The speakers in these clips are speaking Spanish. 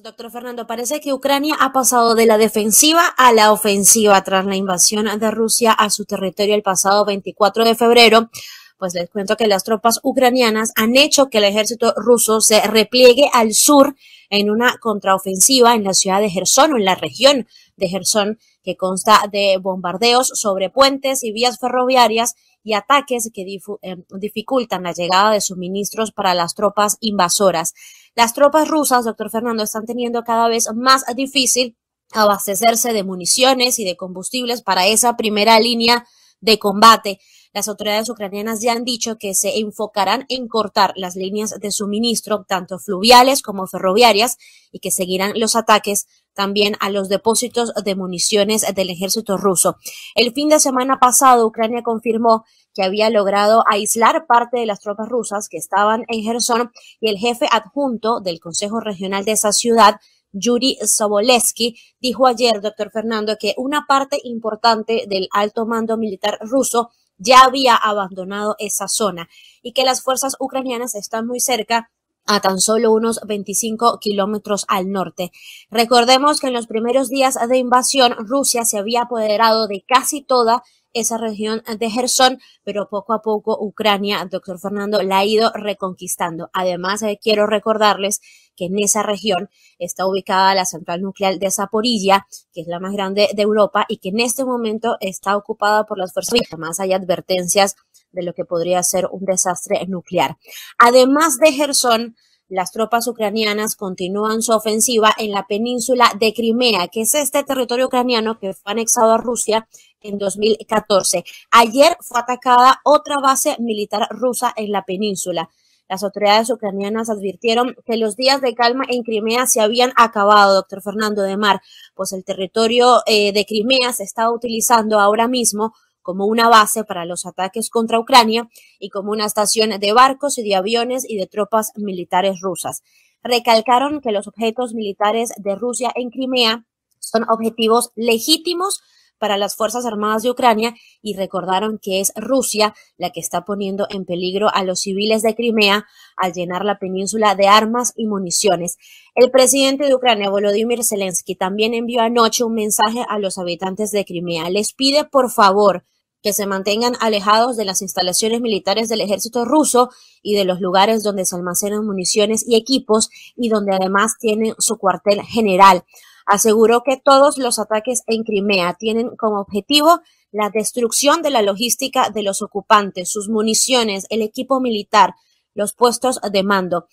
doctor Fernando. Parece que Ucrania ha pasado de la defensiva a la ofensiva tras la invasión de Rusia a su territorio el pasado 24 de febrero pues les cuento que las tropas ucranianas han hecho que el ejército ruso se repliegue al sur en una contraofensiva en la ciudad de Gerson o en la región de Gerson, que consta de bombardeos sobre puentes y vías ferroviarias y ataques que eh, dificultan la llegada de suministros para las tropas invasoras. Las tropas rusas, doctor Fernando, están teniendo cada vez más difícil abastecerse de municiones y de combustibles para esa primera línea de combate. Las autoridades ucranianas ya han dicho que se enfocarán en cortar las líneas de suministro, tanto fluviales como ferroviarias, y que seguirán los ataques también a los depósitos de municiones del ejército ruso. El fin de semana pasado, Ucrania confirmó que había logrado aislar parte de las tropas rusas que estaban en Gerson y el jefe adjunto del Consejo Regional de esa ciudad, Yuri Sobolevsky, dijo ayer, doctor Fernando, que una parte importante del alto mando militar ruso ya había abandonado esa zona y que las fuerzas ucranianas están muy cerca a tan solo unos 25 kilómetros al norte. Recordemos que en los primeros días de invasión Rusia se había apoderado de casi toda esa región de Gerson, pero poco a poco Ucrania, doctor Fernando, la ha ido reconquistando. Además, eh, quiero recordarles que en esa región está ubicada la central nuclear de Zaporilla, que es la más grande de Europa y que en este momento está ocupada por las fuerzas. Además, hay advertencias de lo que podría ser un desastre nuclear. Además de Gerson, las tropas ucranianas continúan su ofensiva en la península de Crimea, que es este territorio ucraniano que fue anexado a Rusia en 2014. Ayer fue atacada otra base militar rusa en la península. Las autoridades ucranianas advirtieron que los días de calma en Crimea se habían acabado, doctor Fernando de Mar, pues el territorio eh, de Crimea se está utilizando ahora mismo como una base para los ataques contra Ucrania y como una estación de barcos y de aviones y de tropas militares rusas. Recalcaron que los objetos militares de Rusia en Crimea son objetivos legítimos para las Fuerzas Armadas de Ucrania y recordaron que es Rusia la que está poniendo en peligro a los civiles de Crimea al llenar la península de armas y municiones. El presidente de Ucrania, Volodymyr Zelensky, también envió anoche un mensaje a los habitantes de Crimea. Les pide, por favor, que se mantengan alejados de las instalaciones militares del ejército ruso y de los lugares donde se almacenan municiones y equipos y donde además tienen su cuartel general. Aseguró que todos los ataques en Crimea tienen como objetivo la destrucción de la logística de los ocupantes, sus municiones, el equipo militar, los puestos de mando.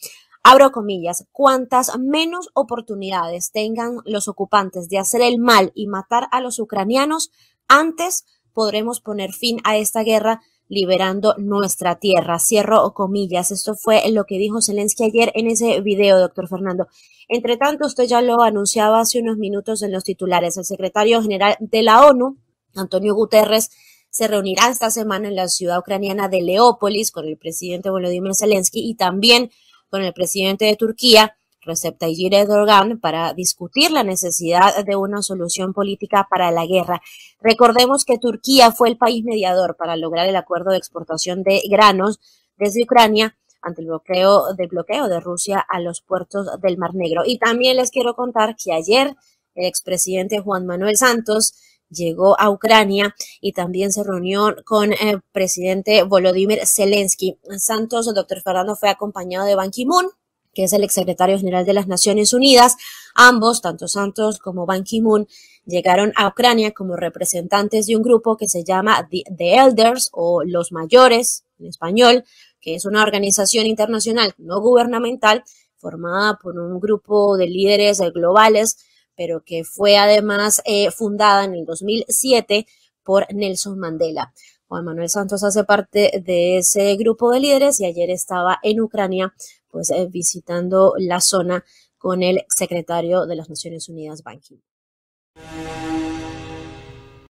Abro comillas, cuantas menos oportunidades tengan los ocupantes de hacer el mal y matar a los ucranianos, antes podremos poner fin a esta guerra liberando nuestra tierra. Cierro o comillas. Esto fue lo que dijo Zelensky ayer en ese video, doctor Fernando. Entre tanto, usted ya lo anunciaba hace unos minutos en los titulares. El secretario general de la ONU, Antonio Guterres, se reunirá esta semana en la ciudad ucraniana de Leópolis con el presidente Volodymyr Zelensky y también con el presidente de Turquía Recep Tayyip Erdogan para discutir la necesidad de una solución política para la guerra. Recordemos que Turquía fue el país mediador para lograr el acuerdo de exportación de granos desde Ucrania ante el bloqueo, bloqueo de Rusia a los puertos del Mar Negro. Y también les quiero contar que ayer el expresidente Juan Manuel Santos llegó a Ucrania y también se reunió con el presidente Volodymyr Zelensky. Santos, el doctor Fernando, fue acompañado de Ban Ki-moon, que es el exsecretario general de las Naciones Unidas. Ambos, tanto Santos como Ban Ki-moon, llegaron a Ucrania como representantes de un grupo que se llama The Elders o Los Mayores en español, que es una organización internacional no gubernamental formada por un grupo de líderes globales, pero que fue además eh, fundada en el 2007 por Nelson Mandela. Juan Manuel Santos hace parte de ese grupo de líderes y ayer estaba en Ucrania pues eh, visitando la zona con el secretario de las Naciones Unidas, Ban ki